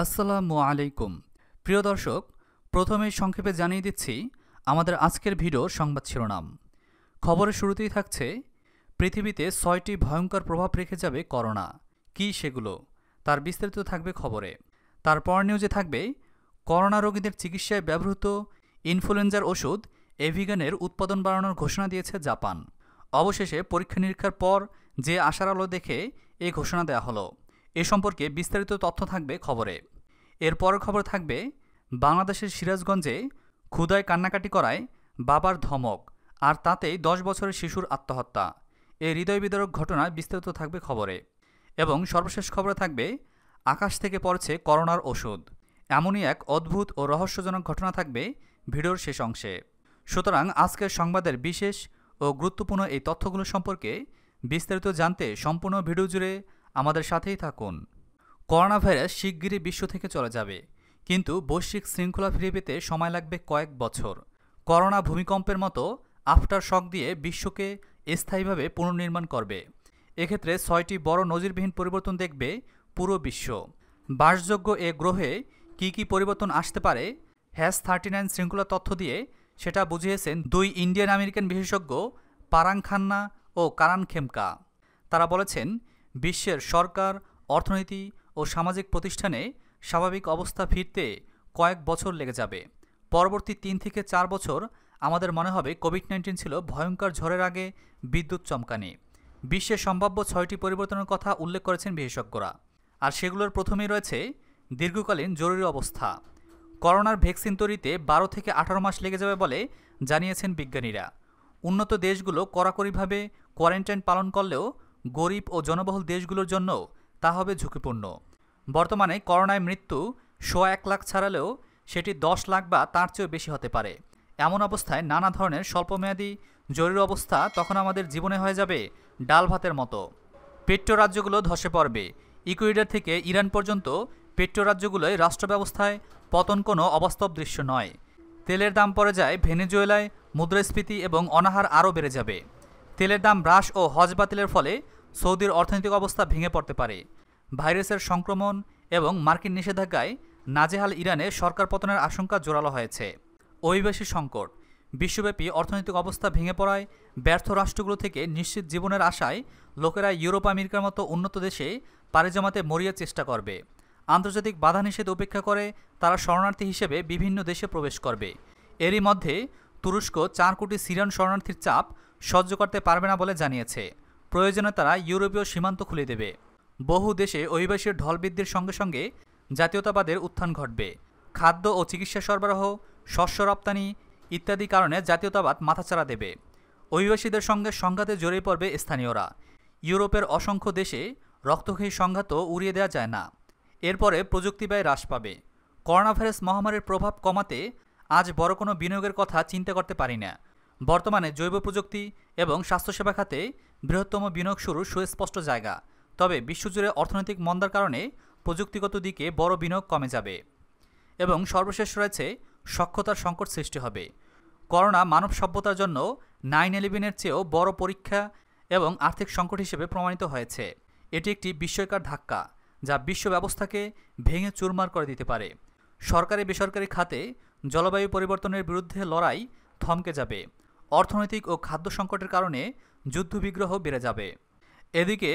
আসসালামু আলাইকুম প্রিয় দর্শক প্রথমে সংক্ষেপে জানিয়ে দিচ্ছি আমাদের আজকের ভিডিও সংবাদ শিরোনাম খবরের শুরুতেই থাকছে পৃথিবীতে ছয়টি ভয়ঙ্কর প্রভাব রেখে যাবে করোনা কি সেগুলো তার বিস্তারিত থাকবে খবরে তারপর নিউজে থাকবে করোনা রোগীদের চিকিৎসায় ব্যবহৃত ইনফ্লুয়েঞ্জার ওষুধ এভিগানের উৎপাদন বাড়ানোর ঘোষণা দিয়েছে জাপান অবশেষে পরীক্ষা নিরীক্ষার পর যে আশার আলো দেখে এই ঘোষণা দেওয়া হলো এ সম্পর্কে বিস্তারিত তথ্য থাকবে খবরে এরপর খবর থাকবে বাংলাদেশের সিরাজগঞ্জে ক্ষুদায় কান্নাকাটি করায় বাবার ধমক আর তাতেই দশ বছরের শিশুর আত্মহত্যা এই হৃদয় বিদারক ঘটনা বিস্তারিত থাকবে খবরে এবং সর্বশেষ খবরে থাকবে আকাশ থেকে পড়ছে করোনার ওষুধ এমনই এক অদ্ভুত ও রহস্যজনক ঘটনা থাকবে ভিডিওর শেষ অংশে সুতরাং আজকের সংবাদের বিশেষ ও গুরুত্বপূর্ণ এই তথ্যগুলো সম্পর্কে বিস্তারিত জানতে সম্পূর্ণ ভিডিও জুড়ে আমাদের সাথেই থাকুন করোনা ভাইরাস শিগগিরই বিশ্ব থেকে চলে যাবে কিন্তু বৈশ্বিক শৃঙ্খলা ফিরে পেতে সময় লাগবে কয়েক বছর করোনা ভূমিকম্পের মতো আফটার শক দিয়ে বিশ্বকে স্থায়ীভাবে পুনর্নির্মাণ করবে এক্ষেত্রে ছয়টি বড় নজিরবিহীন পরিবর্তন দেখবে পুরো বিশ্ব বাসযোগ্য এ গ্রহে কি কি পরিবর্তন আসতে পারে হ্যাশ থার্টি নাইন শৃঙ্খলা তথ্য দিয়ে সেটা বুঝিয়েছেন দুই ইন্ডিয়ান আমেরিকান বিশেষজ্ঞ পারাং খান্না ও কারান খেমকা তারা বলেছেন বিশ্বের সরকার অর্থনীতি ও সামাজিক প্রতিষ্ঠানে স্বাভাবিক অবস্থা ফিরতে কয়েক বছর লেগে যাবে পরবর্তী তিন থেকে চার বছর আমাদের মনে হবে কোভিড নাইন্টিন ছিল ভয়ঙ্কর ঝড়ের আগে বিদ্যুৎ চমকানি বিশ্বের সম্ভাব্য ছয়টি পরিবর্তনের কথা উল্লেখ করেছেন বিশেষজ্ঞরা আর সেগুলোর প্রথমেই রয়েছে দীর্ঘকালীন জরুরি অবস্থা করোনার ভ্যাকসিন তৈরিতে বারো থেকে আঠারো মাস লেগে যাবে বলে জানিয়েছেন বিজ্ঞানীরা উন্নত দেশগুলো কড়াকড়িভাবে কোয়ারেন্টাইন পালন করলেও গরিব ও জনবহুল দেশগুলোর জন্য তা হবে ঝুঁকিপূর্ণ বর্তমানে করোনায় মৃত্যু শো এক লাখ ছাড়ালেও সেটি দশ লাখ বা তার চেয়েও বেশি হতে পারে এমন অবস্থায় নানা ধরনের স্বল্পমেয়াদী জরুরি অবস্থা তখন আমাদের জীবনে হয়ে যাবে ডাল ভাতের মতো পেট্রো রাজ্যগুলো ধসে পড়বে ইকুইডার থেকে ইরান পর্যন্ত পেট্রো রাজ্যগুলোয় রাষ্ট্র ব্যবস্থায় পতন কোনো অবাস্তব দৃশ্য নয় তেলের দাম পড়ে যায় ভেনেজুয়েলায় মুদ্রাস্ফীতি এবং অনাহার আরও বেড়ে যাবে তেলের দাম হ্রাস ও হজ বাতিলের ফলে সৌদির অর্থনৈতিক অবস্থা ভেঙে পড়তে পারে ভাইরাসের সংক্রমণ এবং মার্কিন নিষেধাজ্ঞায় নাজেহাল ইরানে সরকার পতনের আশঙ্কা জোরালো হয়েছে অভিবাসী সংকট বিশ্বব্যাপী অর্থনৈতিক অবস্থা ভেঙে পড়ায় ব্যর্থ রাষ্ট্রগুলো থেকে নিশ্চিত জীবনের আশায় লোকেরা ইউরোপ আমেরিকার মতো উন্নত দেশে পাড়ি জমাতে মরিয়ার চেষ্টা করবে আন্তর্জাতিক বাধা নিষেধ উপেক্ষা করে তারা শরণার্থী হিসেবে বিভিন্ন দেশে প্রবেশ করবে এরই মধ্যে তুরস্ক চার কোটি সিরিয়ান শরণার্থীর চাপ সহ্য করতে পারবে না বলে জানিয়েছে প্রয়োজনে তারা ইউরোপীয় সীমান্ত খুলে দেবে বহু দেশে অভিবাসীর ঢল বৃদ্ধির সঙ্গে সঙ্গে জাতীয়তাবাদের উত্থান ঘটবে খাদ্য ও চিকিৎসা সরবরাহ শস্য রপ্তানি ইত্যাদি কারণে জাতীয়তাবাদ মাথাচাড়া দেবে অভিবাসীদের সঙ্গে সংঘাতে জড়িয়ে পড়বে স্থানীয়রা ইউরোপের অসংখ্য দেশে রক্তক্ষয়ী সংঘাত উড়িয়ে দেওয়া যায় না এরপরে প্রযুক্তি ব্যয় হ্রাস পাবে করোনা ভাইরাস মহামারীর প্রভাব কমাতে আজ বড় কোনো বিনিয়োগের কথা চিন্তা করতে পারি না বর্তমানে জৈব প্রযুক্তি এবং স্বাস্থ্যসেবা খাতে বৃহত্তম বিনিয়োগ শুরুর সুস্পষ্ট জায়গা তবে বিশ্বজুড়ে অর্থনৈতিক মন্দার কারণে প্রযুক্তিগত দিকে বড় বিনিয়োগ কমে যাবে এবং সর্বশেষ রয়েছে সক্ষতার সংকট সৃষ্টি হবে করোনা মানব সভ্যতার জন্য নাইন ইলেভেনের চেয়েও বড় পরীক্ষা এবং আর্থিক সংকট হিসেবে প্রমাণিত হয়েছে এটি একটি বিস্ময়কার ধাক্কা যা বিশ্ব ব্যবস্থাকে ভেঙে চুরমার করে দিতে পারে সরকারি বেসরকারি খাতে জলবায়ু পরিবর্তনের বিরুদ্ধে লড়াই থমকে যাবে অর্থনৈতিক ও খাদ্য সংকটের কারণে যুদ্ধবিগ্রহ বেড়ে যাবে এদিকে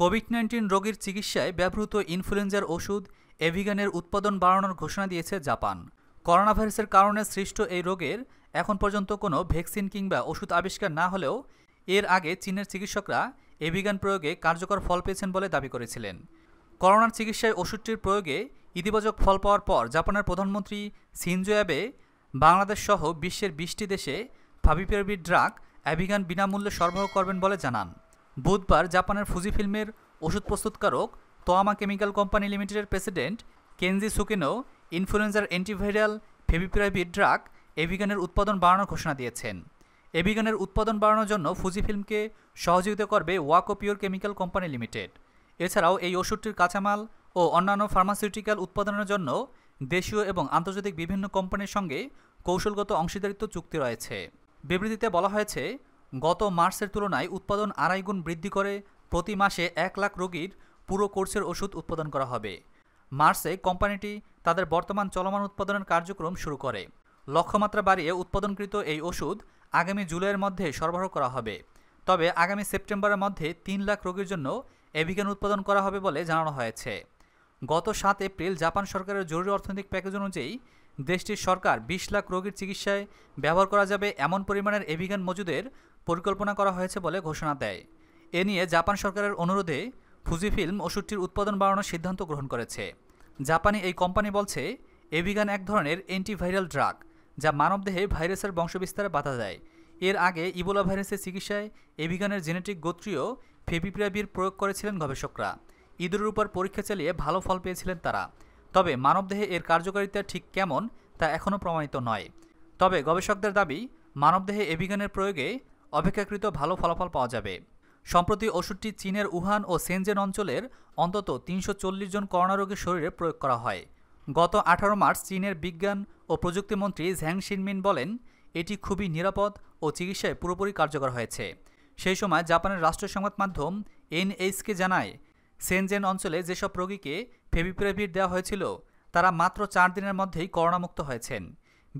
কোভিড নাইন্টিন রোগীর চিকিৎসায় ব্যবহৃত ইনফ্লুয়েঞ্জার ওষুধ এভিগানের উৎপাদন বাড়ানোর ঘোষণা দিয়েছে জাপান করোনা ভাইরাসের কারণে সৃষ্ট এই রোগের এখন পর্যন্ত কোনো ভ্যাকসিন কিংবা ওষুধ আবিষ্কার না হলেও এর আগে চীনের চিকিৎসকরা এভিগান প্রয়োগে কার্যকর ফল পেয়েছেন বলে দাবি করেছিলেন করোনার চিকিৎসায় ওষুধটির প্রয়োগে ইতিবাচক ফল পাওয়ার পর জাপানের প্রধানমন্ত্রী সিনজো অ্যাবে বাংলাদেশ সহ বিশ্বের বিশটি দেশে ভাবিপিরাবির ড্রাগ অ্যাভিগান বিনামূল্যে সরবরাহ করবেন বলে জানান বুধবার জাপানের ফুজি ফিল্মের ওষুধ প্রস্তুতকারক তোয়ামা কেমিক্যাল কোম্পানি লিমিটেডের প্রেসিডেন্ট কেনজি সুকেনো ইনফ্লুয়েঞ্জার অ্যান্টিভাইরাল ফেভিপিরাভির ড্রাগ এভিগানের উৎপাদন বাড়ানোর ঘোষণা দিয়েছেন এভিগানের উৎপাদন বাড়ানোর জন্য ফুজি ফিল্মকে সহযোগিতা করবে Wako pure chemical company limited এছাড়াও এই ওষুধটির কাঁচামাল ও অন্যান্য ফার্মাসিউটিক্যাল উৎপাদনের জন্য দেশীয় এবং আন্তর্জাতিক বিভিন্ন কোম্পানির সঙ্গে কৌশলগত অংশীদারিত্ব চুক্তি রয়েছে বিবৃতিতে বলা হয়েছে গত মার্চের তুলনায় উৎপাদন আড়াই গুণ বৃদ্ধি করে প্রতি মাসে এক লাখ রোগীর পুরো কোর্সের ওষুধ উৎপাদন করা হবে মার্চে কোম্পানিটি তাদের বর্তমান চলমান উৎপাদনের কার্যক্রম শুরু করে লক্ষ্যমাত্রা বাড়িয়ে উৎপাদনকৃত এই ওষুধ আগামী জুলাইয়ের মধ্যে সরবরাহ করা হবে তবে আগামী সেপ্টেম্বরের মধ্যে তিন লাখ রোগীর জন্য এভিগান উৎপাদন করা হবে বলে জানানো হয়েছে গত সাত এপ্রিল জাপান সরকারের জরুরি অর্থনৈতিক প্যাকেজ অনুযায়ী দেশটির সরকার বিশ লাখ রোগীর চিকিৎসায় ব্যবহার করা যাবে এমন পরিমাণের এভিগান মজুদের পরিকল্পনা করা হয়েছে বলে ঘোষণা দেয় এ নিয়ে জাপান সরকারের অনুরোধে ফুজিফিল্ম ওষুধটির উৎপাদন বাড়ানোর সিদ্ধান্ত গ্রহণ করেছে জাপানি এই কোম্পানি বলছে এভিগান এক ধরনের অ্যান্টিভাইরাল ড্রাগ যা মানবদেহে ভাইরাসের বংশবিস্তারে বাধা দেয় এর আগে ইবোলা ভাইরাসের চিকিৎসায় এভিগানের জেনেটিক গোত্রীয় ফেপিপ্রাবির প্রয়োগ করেছিলেন গবেষকরা ইঁদুরের উপর পরীক্ষা চালিয়ে ভালো ফল পেয়েছিলেন তারা তবে মানবদেহে এর কার্যকারিতা ঠিক কেমন তা এখনও প্রমাণিত নয় তবে গবেষকদের দাবি মানবদেহে এভিগানের প্রয়োগে অপেক্ষাকৃত ভালো ফলাফল পাওয়া যাবে সম্প্রতি ওষুধটি চীনের উহান ও সেনজেন অঞ্চলের অন্তত তিনশো জন করোনা রোগীর শরীরে প্রয়োগ করা হয় গত আঠারো মার্চ চীনের বিজ্ঞান ও প্রযুক্তি মন্ত্রী ঝ্যাং শিনমিন বলেন এটি খুবই নিরাপদ ও চিকিৎসায় পুরোপুরি কার্যকর হয়েছে সেই সময় জাপানের রাষ্ট্রীয় সংবাদ মাধ্যম এনএইচকে জানায় সেনজেন অঞ্চলে যেসব রোগীকে ফেভিপ্রেভির দেওয়া হয়েছিল তারা মাত্র চার দিনের মধ্যেই করোনামুক্ত হয়েছেন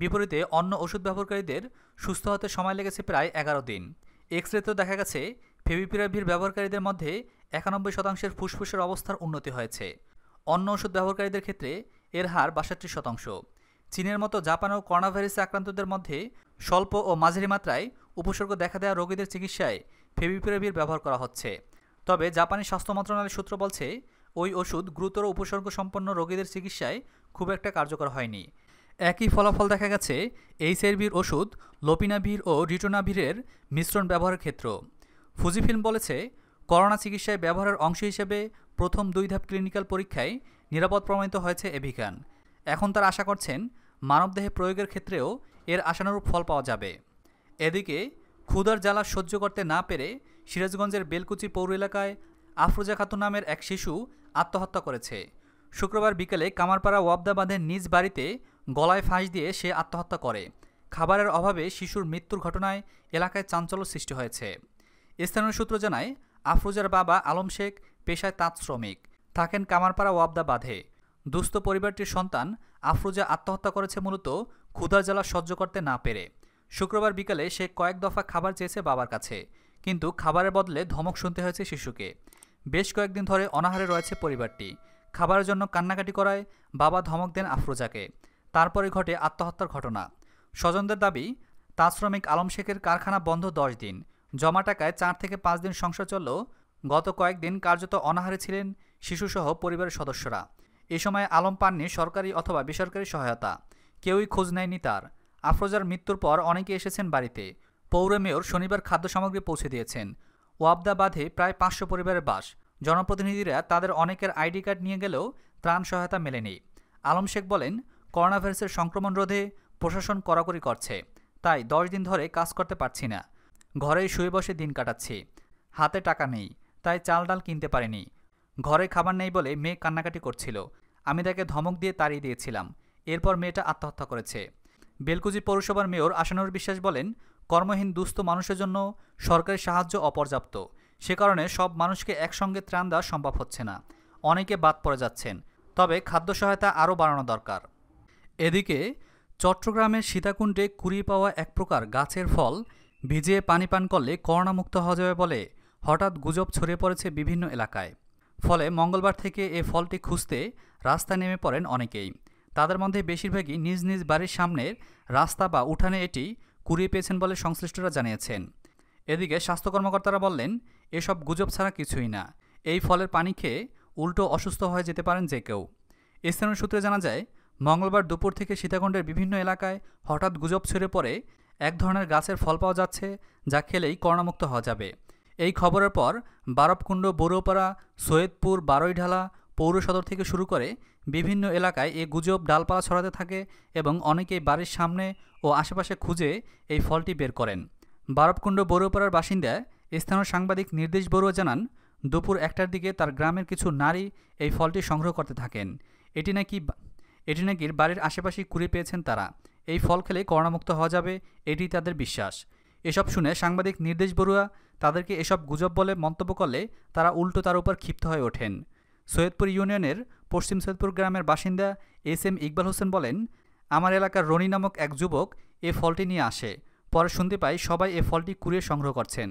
বিপরীতে অন্য ওষুধ ব্যবহারকারীদের সুস্থ হতে সময় লেগেছে প্রায় এগারো দিন এক্স রেতেও দেখা গেছে ফেভিপ্রেভির ব্যবহারকারীদের মধ্যে একানব্বই শতাংশের ফুসফুসের অবস্থার উন্নতি হয়েছে অন্য ওষুধ ব্যবহারকারীদের ক্ষেত্রে এর হার বাষট্টি শতাংশ চীনের মতো জাপানেও করোনাভাইরাসে আক্রান্তদের মধ্যে স্বল্প ও মাঝারি মাত্রায় উপসর্গ দেখা দেওয়া রোগীদের চিকিৎসায় ফেভিপ্রেভির ব্যবহার করা হচ্ছে তবে জাপানি স্বাস্থ্য মন্ত্রণালয়ের সূত্র বলছে ওই ওষুধ গুরুতর উপসর্গ সম্পন্ন রোগীদের চিকিৎসায় খুব একটা কার্যকর হয়নি একই ফলাফল দেখা গেছে এইচআইভির ওষুধ লোপিনাভির ও রিটোনাভিরের মিশ্রণ ব্যবহারের ক্ষেত্র ফুজিফিল্ম বলেছে করোনা চিকিৎসায় ব্যবহারের অংশ হিসেবে প্রথম দুই ধাপ ক্লিনিক্যাল পরীক্ষায় নিরাপদ প্রমাণিত হয়েছে এভিকান এখন তার আশা করছেন মানবদেহে প্রয়োগের ক্ষেত্রেও এর আশানুরূপ ফল পাওয়া যাবে এদিকে ক্ষুধার জ্বালা সহ্য করতে না পেরে সিরাজগঞ্জের বেলকুচি পৌর এলাকায় আফরোজা খাতুন নামের এক শিশু আত্মহত্যা করেছে শুক্রবার বিকেলে কামারপাড়া ওয়াবদা নিজ বাড়িতে গলায় ফাঁস দিয়ে সে আত্মহত্যা করে খাবারের অভাবে শিশুর মৃত্যুর ঘটনায় এলাকায় চাঞ্চল্য সৃষ্টি হয়েছে স্থানীয় সূত্র জানায় আফরোজার বাবা আলম শেখ পেশায় তাঁত শ্রমিক থাকেন কামারপাড়া ওয়াবদা বাঁধে দুস্থ পরিবারটির সন্তান আফরোজা আত্মহত্যা করেছে মূলত ক্ষুধার জ্বালা সহ্য করতে না পেরে শুক্রবার বিকালে সে কয়েক দফা খাবার চেয়েছে বাবার কাছে কিন্তু খাবারের বদলে ধমক শুনতে হয়েছে শিশুকে বেশ কয়েকদিন ধরে অনাহারে রয়েছে পরিবারটি খাবারের জন্য কান্নাকাটি করায় বাবা ধমক দেন আফরোজাকে তারপরে ঘটে আত্মহত্যার ঘটনা স্বজনদের দাবি তা শ্রমিক আলম শেখের কারখানা বন্ধ দশ দিন জমা টাকায় চার থেকে পাঁচ দিন সংসার চললেও গত কয়েকদিন কার্যত অনাহারে ছিলেন শিশুসহ পরিবারের সদস্যরা এ সময় আলম পাননি সরকারি অথবা বেসরকারি সহায়তা কেউই খোঁজ নেয়নি তার আফরোজার মৃত্যুর পর অনেকে এসেছেন বাড়িতে পৌর মেয়র শনিবার খাদ্য সামগ্রী পৌঁছে দিয়েছেন ওয়াবদা বাঁধে প্রায় পাঁচশো পরিবারের বাস জনপ্রতিনিধিরা তাদের অনেকের আইডি কার্ড নিয়ে গেলেও ত্রাণ সহায়তা মেলেনি আলম শেখ বলেন করোনাভাইরাসের সংক্রমণ রোধে প্রশাসন কড়াকড়ি করছে তাই দশ দিন ধরে কাজ করতে পারছি না ঘরেই শুয়ে বসে দিন কাটাচ্ছি হাতে টাকা নেই তাই চাল ডাল কিনতে পারিনি ঘরে খাবার নেই বলে মেয়ে কান্নাকাটি করছিল আমি তাকে ধমক দিয়ে তাড়িয়ে দিয়েছিলাম এরপর মেয়েটা আত্মহত্যা করেছে বেলকুজি পৌরসভার মেয়র আশানুর বিশ্বাস বলেন কর্মহীন দুস্থ মানুষের জন্য সরকারি সাহায্য অপর্যাপ্ত সে কারণে সব মানুষকে একসঙ্গে ত্রাণ দেওয়া সম্ভব হচ্ছে না অনেকে বাদ পড়ে যাচ্ছেন তবে খাদ্য সহায়তা আরও বাড়ানো দরকার এদিকে চট্টগ্রামের সীতাকুণ্ডে কুড়িয়ে পাওয়া এক প্রকার গাছের ফল ভিজিয়ে পানি পান করলে করোনামুক্ত হওয়া যাবে বলে হঠাৎ গুজব ছড়িয়ে পড়েছে বিভিন্ন এলাকায় ফলে মঙ্গলবার থেকে এ ফলটি খুঁজতে রাস্তায় নেমে পড়েন অনেকেই তাদের মধ্যে বেশিরভাগই নিজ নিজ বাড়ির সামনের রাস্তা বা উঠানে এটি কুড়িয়ে পেয়েছেন বলে সংশ্লিষ্টরা জানিয়েছেন এদিকে স্বাস্থ্য কর্মকর্তারা বললেন এসব গুজব ছাড়া কিছুই না এই ফলের পানি খেয়ে উল্টো অসুস্থ হয়ে যেতে পারেন যে কেউ স্থানীয় সূত্রে জানা যায় মঙ্গলবার দুপুর থেকে সীতাকুণ্ডের বিভিন্ন এলাকায় হঠাৎ গুজব ছেড়ে পড়ে এক ধরনের গাছের ফল পাওয়া যাচ্ছে যা খেলেই করোনামুক্ত হওয়া যাবে এই খবরের পর বারবকুণ্ড বড়ুপাড়া সৈয়দপুর বারৈঢালা পৌর সদর থেকে শুরু করে বিভিন্ন এলাকায় এই গুজব ডালপালা ছড়াতে থাকে এবং অনেকেই বাড়ির সামনে ও আশেপাশে খুঁজে এই ফলটি বের করেন বারবকুণ্ড বড়ুপাড়ার বাসিন্দা স্থানীয় সাংবাদিক নির্দেশ বড়ুয়া জানান দুপুর একটার দিকে তার গ্রামের কিছু নারী এই ফলটি সংগ্রহ করতে থাকেন এটি নাকি এটি নাকি বাড়ির আশেপাশে কুড়িয়ে পেয়েছেন তারা এই ফল খেলে করোনামুক্ত হওয়া যাবে এটি তাদের বিশ্বাস এসব শুনে সাংবাদিক নির্দেশ বড়ুয়া তাদেরকে এসব গুজব বলে মন্তব্য করলে তারা উল্টো তার উপর ক্ষিপ্ত হয়ে ওঠেন সৈয়দপুর ইউনিয়নের পশ্চিম সৈয়দপুর গ্রামের বাসিন্দা এস এম ইকবাল হোসেন বলেন আমার এলাকার রনি নামক এক যুবক এ ফলটি নিয়ে আসে পরে শুনতে পাই সবাই এ ফলটি কুড়িয়ে সংগ্রহ করছেন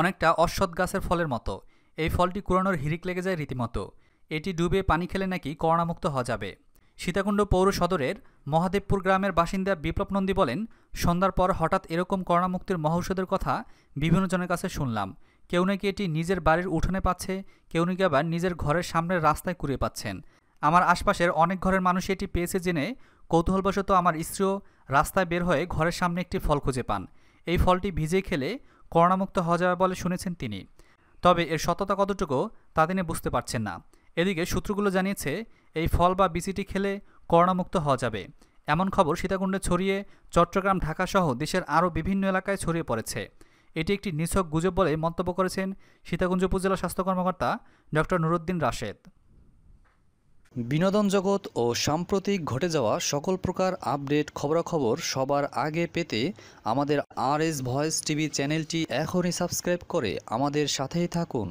অনেকটা অশ্বৎ গাছের ফলের মতো এই ফলটি কুড়ানোর হিরিক লেগে যায় রীতিমতো এটি ডুবে পানি খেলে নাকি করোনামুক্ত হওয়া যাবে সীতাকুণ্ড পৌর সদরের মহাদেবপুর গ্রামের বাসিন্দা বিপ্লব নন্দী বলেন সন্ধ্যার পর হঠাৎ এরকম করোনামুক্তির মহৌষধের কথা বিভিন্নজনের কাছে শুনলাম কেউ নাকি এটি নিজের বাড়ির উঠোনে পাচ্ছে কেউ নাকি আবার নিজের ঘরের সামনের রাস্তায় কুড়িয়ে পাচ্ছেন আমার আশপাশের অনেক ঘরের মানুষ এটি পেয়েছে জেনে কৌতূহলবশত আমার স্ত্রীও রাস্তায় বের হয়ে ঘরের সামনে একটি ফল খুঁজে পান এই ফলটি ভিজে খেলে করোনামুক্ত হওয়া যাবে বলে শুনেছেন তিনি তবে এর সততা কতটুকু তা তিনি বুঝতে পারছেন না এদিকে সূত্রগুলো জানিয়েছে এই ফল বা বিচিটি খেলে করোনামুক্ত হওয়া যাবে এমন খবর সীতাকুণ্ডে ছড়িয়ে চট্টগ্রাম ঢাকাসহ দেশের আরও বিভিন্ন এলাকায় ছড়িয়ে পড়েছে এটি একটি নিছক গুজব বলে মন্তব্য করেছেন সীতাকুঞ্জ উপজেলা স্বাস্থ্য কর্মকর্তা ডক্টর নুরুদ্দিন রাশেদ বিনোদন জগৎ ও সাম্প্রতিক ঘটে যাওয়া সকল প্রকার আপডেট খবরাখবর সবার আগে পেতে আমাদের আর এস ভয়েস টিভি চ্যানেলটি এখনই সাবস্ক্রাইব করে আমাদের সাথেই থাকুন